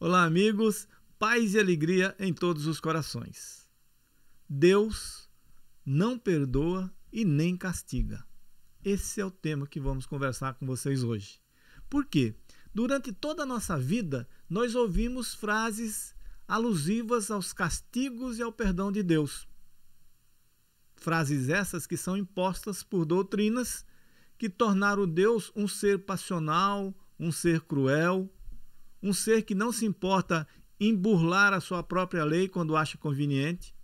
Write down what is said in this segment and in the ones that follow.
Olá, amigos, paz e alegria em todos os corações. Deus não perdoa e nem castiga. Esse é o tema que vamos conversar com vocês hoje. Por quê? Durante toda a nossa vida, nós ouvimos frases alusivas aos castigos e ao perdão de Deus. Frases essas que são impostas por doutrinas que tornaram Deus um ser passional, um ser cruel, um ser que não se importa em burlar a sua própria lei quando acha conveniente.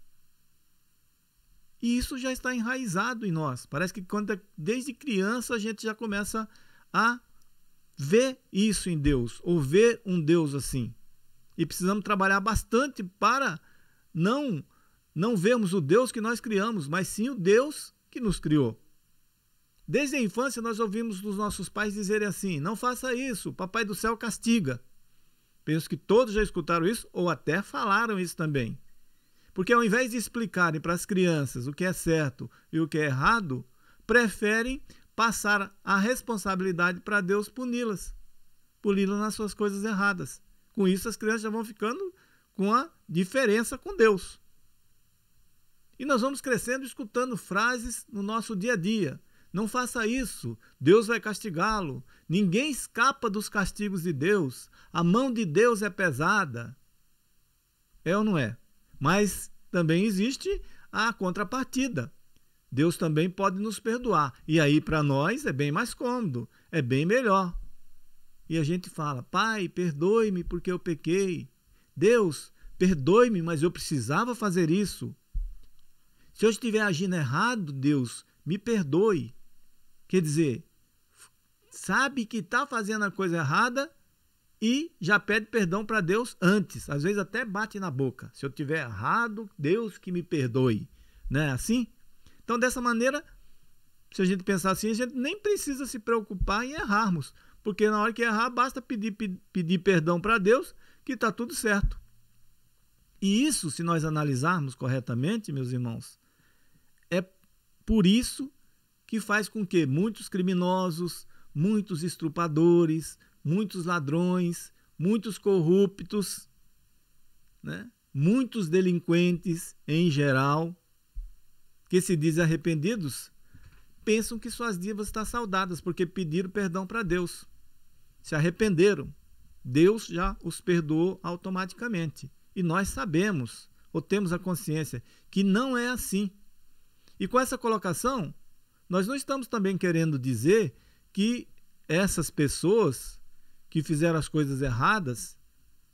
E isso já está enraizado em nós. Parece que quando, é, desde criança a gente já começa a ver isso em Deus, ou ver um Deus assim. E precisamos trabalhar bastante para não não vermos o Deus que nós criamos, mas sim o Deus que nos criou. Desde a infância nós ouvimos dos nossos pais dizerem assim: "Não faça isso, papai do céu castiga". Penso que todos já escutaram isso ou até falaram isso também. Porque ao invés de explicarem para as crianças o que é certo e o que é errado, preferem passar a responsabilidade para Deus puni-las. Puni-las nas suas coisas erradas. Com isso, as crianças já vão ficando com a diferença com Deus. E nós vamos crescendo escutando frases no nosso dia a dia. Não faça isso, Deus vai castigá-lo. Ninguém escapa dos castigos de Deus. A mão de Deus é pesada. É ou não é? Mas também existe a contrapartida. Deus também pode nos perdoar. E aí, para nós, é bem mais cômodo, é bem melhor. E a gente fala: Pai, perdoe-me porque eu pequei. Deus, perdoe-me, mas eu precisava fazer isso. Se eu estiver agindo errado, Deus, me perdoe. Quer dizer, sabe que está fazendo a coisa errada e já pede perdão para Deus antes. Às vezes até bate na boca. Se eu tiver errado, Deus que me perdoe. Não é assim? Então, dessa maneira, se a gente pensar assim, a gente nem precisa se preocupar em errarmos. Porque na hora que errar, basta pedir, pedir, pedir perdão para Deus que está tudo certo. E isso, se nós analisarmos corretamente, meus irmãos, é por isso que faz com que muitos criminosos, muitos estrupadores, muitos ladrões, muitos corruptos, né? muitos delinquentes em geral, que se dizem arrependidos, pensam que suas dívidas estão saldadas porque pediram perdão para Deus. Se arrependeram. Deus já os perdoou automaticamente. E nós sabemos, ou temos a consciência, que não é assim. E com essa colocação, nós não estamos também querendo dizer que essas pessoas que fizeram as coisas erradas,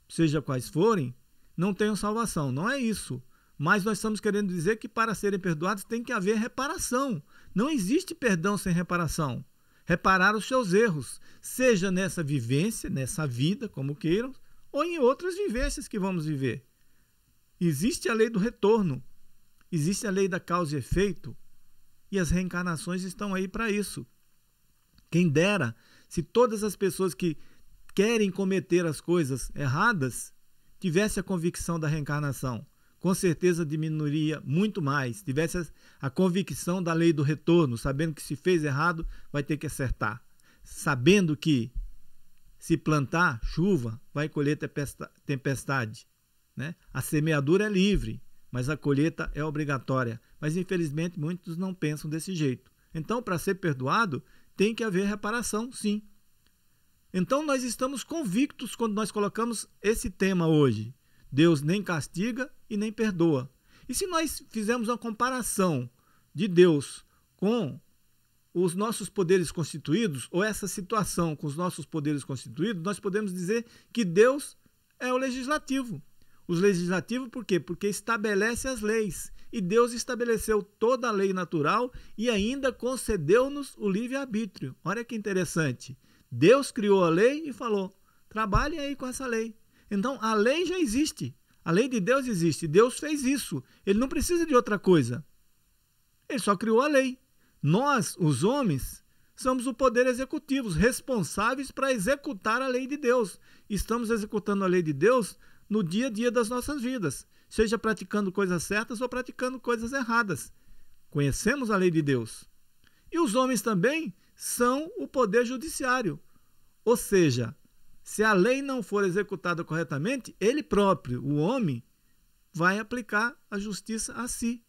seja quais forem, não tenham salvação. Não é isso. Mas nós estamos querendo dizer que para serem perdoados tem que haver reparação. Não existe perdão sem reparação. Reparar os seus erros, seja nessa vivência, nessa vida, como queiram, ou em outras vivências que vamos viver. Existe a lei do retorno, existe a lei da causa e efeito. E as reencarnações estão aí para isso. Quem dera se todas as pessoas que querem cometer as coisas erradas tivesse a convicção da reencarnação, com certeza diminuiria muito mais. Tivesse a convicção da lei do retorno, sabendo que se fez errado, vai ter que acertar. Sabendo que se plantar chuva, vai colher tempestade. Né? A semeadura é livre mas a colheita é obrigatória. Mas infelizmente muitos não pensam desse jeito. Então, para ser perdoado, tem que haver reparação, sim. Então, nós estamos convictos quando nós colocamos esse tema hoje. Deus nem castiga e nem perdoa. E se nós fizermos uma comparação de Deus com os nossos poderes constituídos, ou essa situação com os nossos poderes constituídos, nós podemos dizer que Deus é o legislativo. Os legislativos, por quê? Porque estabelece as leis. E Deus estabeleceu toda a lei natural e ainda concedeu-nos o livre-arbítrio. Olha que interessante. Deus criou a lei e falou: trabalhe aí com essa lei. Então, a lei já existe. A lei de Deus existe. Deus fez isso. Ele não precisa de outra coisa. Ele só criou a lei. Nós, os homens, somos o poder executivo, responsáveis para executar a lei de Deus. Estamos executando a lei de Deus no dia a dia das nossas vidas, seja praticando coisas certas ou praticando coisas erradas. Conhecemos a lei de Deus. E os homens também são o poder judiciário. Ou seja, se a lei não for executada corretamente, ele próprio, o homem, vai aplicar a justiça a si,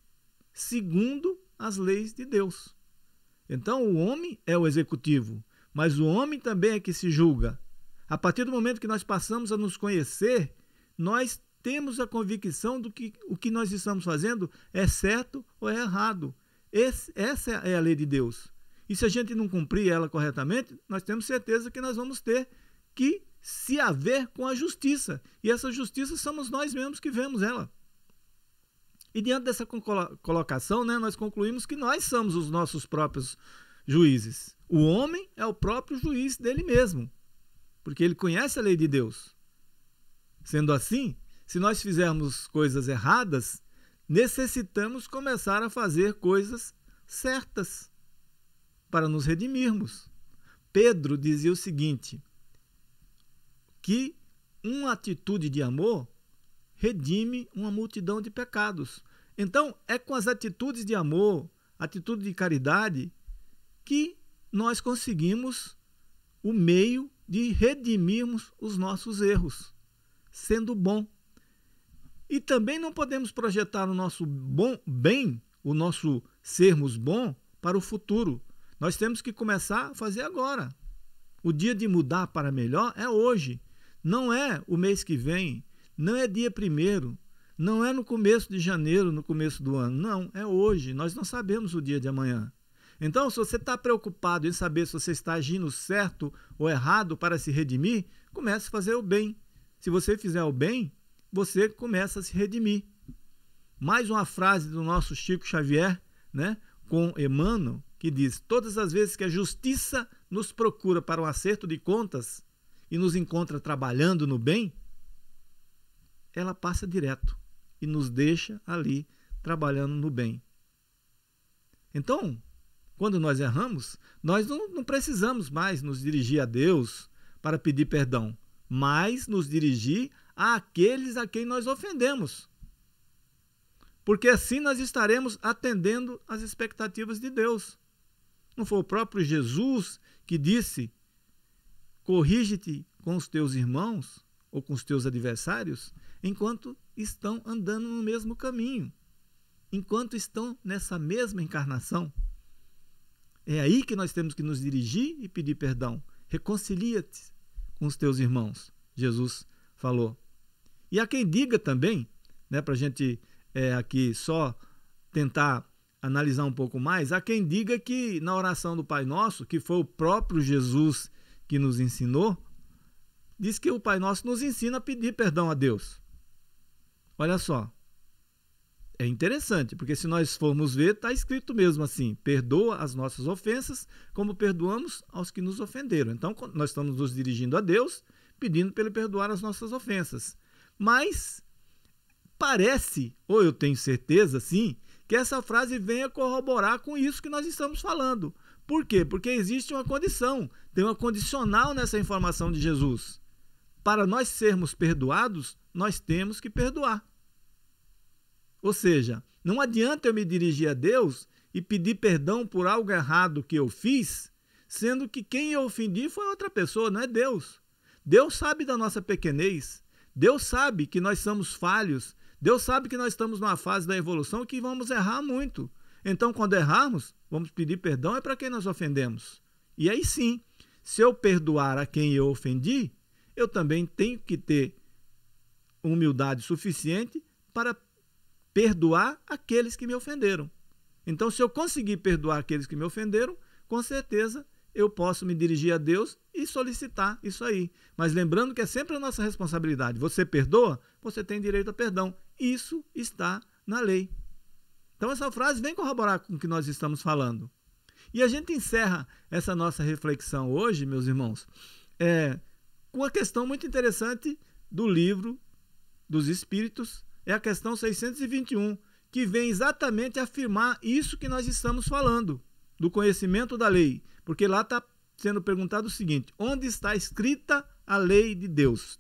segundo as leis de Deus. Então, o homem é o executivo, mas o homem também é que se julga. A partir do momento que nós passamos a nos conhecer, nós temos a convicção do que o que nós estamos fazendo é certo ou é errado. Esse, essa é a lei de Deus. E se a gente não cumprir ela corretamente, nós temos certeza que nós vamos ter que se haver com a justiça. E essa justiça somos nós mesmos que vemos ela. E diante dessa colocação, né, nós concluímos que nós somos os nossos próprios juízes. O homem é o próprio juiz dele mesmo, porque ele conhece a lei de Deus. Sendo assim, se nós fizermos coisas erradas, necessitamos começar a fazer coisas certas para nos redimirmos. Pedro dizia o seguinte: que uma atitude de amor redime uma multidão de pecados. Então, é com as atitudes de amor, atitude de caridade, que nós conseguimos o meio de redimirmos os nossos erros sendo bom. E também não podemos projetar o nosso bom bem, o nosso sermos bom para o futuro. Nós temos que começar a fazer agora. O dia de mudar para melhor é hoje. Não é o mês que vem, não é dia primeiro, não é no começo de janeiro, no começo do ano. Não, é hoje. Nós não sabemos o dia de amanhã. Então, se você está preocupado em saber se você está agindo certo ou errado para se redimir, comece a fazer o bem. Se você fizer o bem, você começa a se redimir. Mais uma frase do nosso Chico Xavier, né, com Emmanuel, que diz: Todas as vezes que a justiça nos procura para um acerto de contas e nos encontra trabalhando no bem, ela passa direto e nos deixa ali trabalhando no bem. Então, quando nós erramos, nós não, não precisamos mais nos dirigir a Deus para pedir perdão mas nos dirigir àqueles a quem nós ofendemos. Porque assim nós estaremos atendendo às expectativas de Deus. Não foi o próprio Jesus que disse: corrige-te com os teus irmãos ou com os teus adversários, enquanto estão andando no mesmo caminho, enquanto estão nessa mesma encarnação. É aí que nós temos que nos dirigir e pedir perdão. Reconcilia-te com os teus irmãos. Jesus falou. E há quem diga também, né, para a gente é, aqui só tentar analisar um pouco mais, há quem diga que na oração do Pai Nosso, que foi o próprio Jesus que nos ensinou, diz que o Pai Nosso nos ensina a pedir perdão a Deus. Olha só, é interessante, porque se nós formos ver, está escrito mesmo assim: perdoa as nossas ofensas, como perdoamos aos que nos ofenderam. Então, nós estamos nos dirigindo a Deus, pedindo para Ele perdoar as nossas ofensas. Mas parece, ou eu tenho certeza, sim, que essa frase venha corroborar com isso que nós estamos falando. Por quê? Porque existe uma condição, tem uma condicional nessa informação de Jesus. Para nós sermos perdoados, nós temos que perdoar. Ou seja, não adianta eu me dirigir a Deus e pedir perdão por algo errado que eu fiz, sendo que quem eu ofendi foi outra pessoa, não é Deus. Deus sabe da nossa pequenez. Deus sabe que nós somos falhos. Deus sabe que nós estamos numa fase da evolução que vamos errar muito. Então, quando errarmos, vamos pedir perdão é para quem nós ofendemos. E aí sim, se eu perdoar a quem eu ofendi, eu também tenho que ter humildade suficiente para perdoar aqueles que me ofenderam. Então, se eu conseguir perdoar aqueles que me ofenderam, com certeza eu posso me dirigir a Deus e solicitar isso aí. Mas lembrando que é sempre a nossa responsabilidade. Você perdoa, você tem direito a perdão. Isso está na lei. Então, essa frase vem corroborar com o que nós estamos falando. E a gente encerra essa nossa reflexão hoje, meus irmãos, é, com uma questão muito interessante do livro dos Espíritos, é a questão 621, que vem exatamente afirmar isso que nós estamos falando, do conhecimento da lei. Porque lá está sendo perguntado o seguinte: onde está escrita a lei de Deus?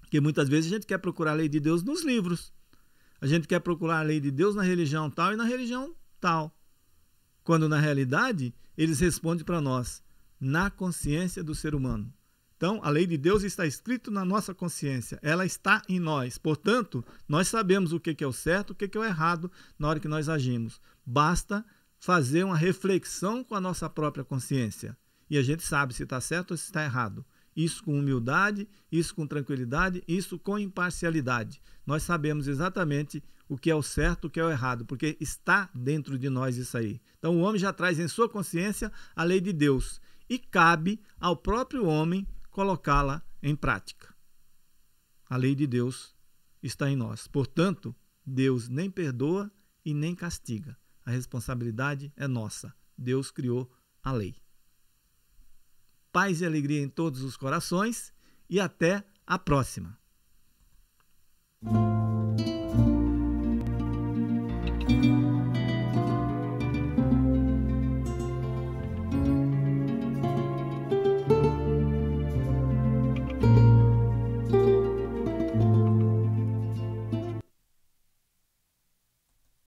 Porque muitas vezes a gente quer procurar a lei de Deus nos livros. A gente quer procurar a lei de Deus na religião tal e na religião tal. Quando na realidade, eles respondem para nós na consciência do ser humano. Então, a lei de Deus está escrita na nossa consciência, ela está em nós. Portanto, nós sabemos o que é o certo, o que é o errado na hora que nós agimos. Basta fazer uma reflexão com a nossa própria consciência. E a gente sabe se está certo ou se está errado. Isso com humildade, isso com tranquilidade, isso com imparcialidade. Nós sabemos exatamente o que é o certo, o que é o errado, porque está dentro de nós isso aí. Então o homem já traz em sua consciência a lei de Deus. E cabe ao próprio homem colocá-la em prática. A lei de Deus está em nós. Portanto, Deus nem perdoa e nem castiga. A responsabilidade é nossa. Deus criou a lei. Paz e alegria em todos os corações e até a próxima.